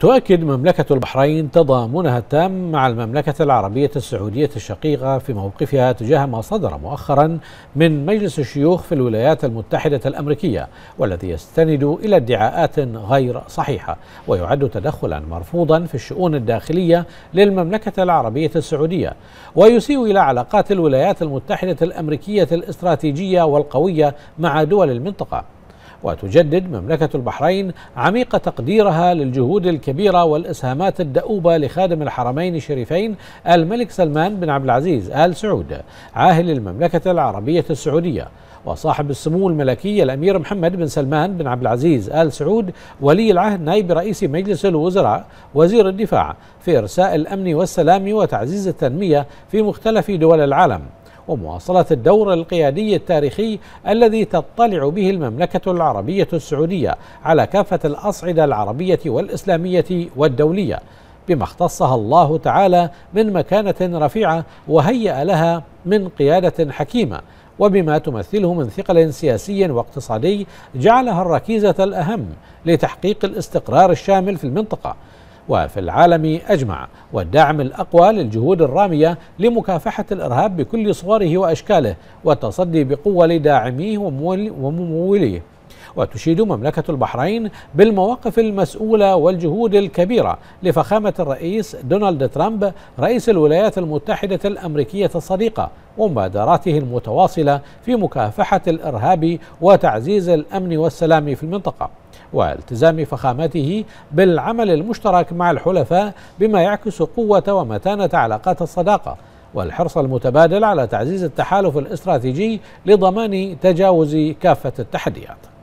تؤكد مملكة البحرين تضامنها التام مع المملكة العربية السعودية الشقيقة في موقفها تجاه ما صدر مؤخرا من مجلس الشيوخ في الولايات المتحدة الأمريكية والذي يستند إلى ادعاءات غير صحيحة ويعد تدخلا مرفوضا في الشؤون الداخلية للمملكة العربية السعودية ويسيء إلى علاقات الولايات المتحدة الأمريكية الاستراتيجية والقوية مع دول المنطقة وتجدد مملكة البحرين عميق تقديرها للجهود الكبيرة والإسهامات الدؤوبة لخادم الحرمين الشريفين الملك سلمان بن عبد العزيز آل سعود عاهل المملكة العربية السعودية وصاحب السمو الملكي الأمير محمد بن سلمان بن عبد العزيز آل سعود ولي العهد نائب رئيس مجلس الوزراء وزير الدفاع في إرساء الأمن والسلام وتعزيز التنمية في مختلف دول العالم ومواصلة الدور القيادي التاريخي الذي تطلع به المملكة العربية السعودية على كافة الأصعدة العربية والإسلامية والدولية بما اختصها الله تعالى من مكانة رفيعة وهيأ لها من قيادة حكيمة وبما تمثله من ثقل سياسي واقتصادي جعلها الركيزة الأهم لتحقيق الاستقرار الشامل في المنطقة وفي العالم أجمع والدعم الأقوى للجهود الرامية لمكافحة الإرهاب بكل صوره وأشكاله والتصدي بقوة لداعميه ومموليه وتشيد مملكة البحرين بالمواقف المسؤولة والجهود الكبيرة لفخامة الرئيس دونالد ترامب رئيس الولايات المتحدة الأمريكية الصديقة ومبادراته المتواصلة في مكافحة الإرهاب وتعزيز الأمن والسلام في المنطقة والتزام فخامته بالعمل المشترك مع الحلفاء بما يعكس قوة ومتانة علاقات الصداقة والحرص المتبادل على تعزيز التحالف الاستراتيجي لضمان تجاوز كافة التحديات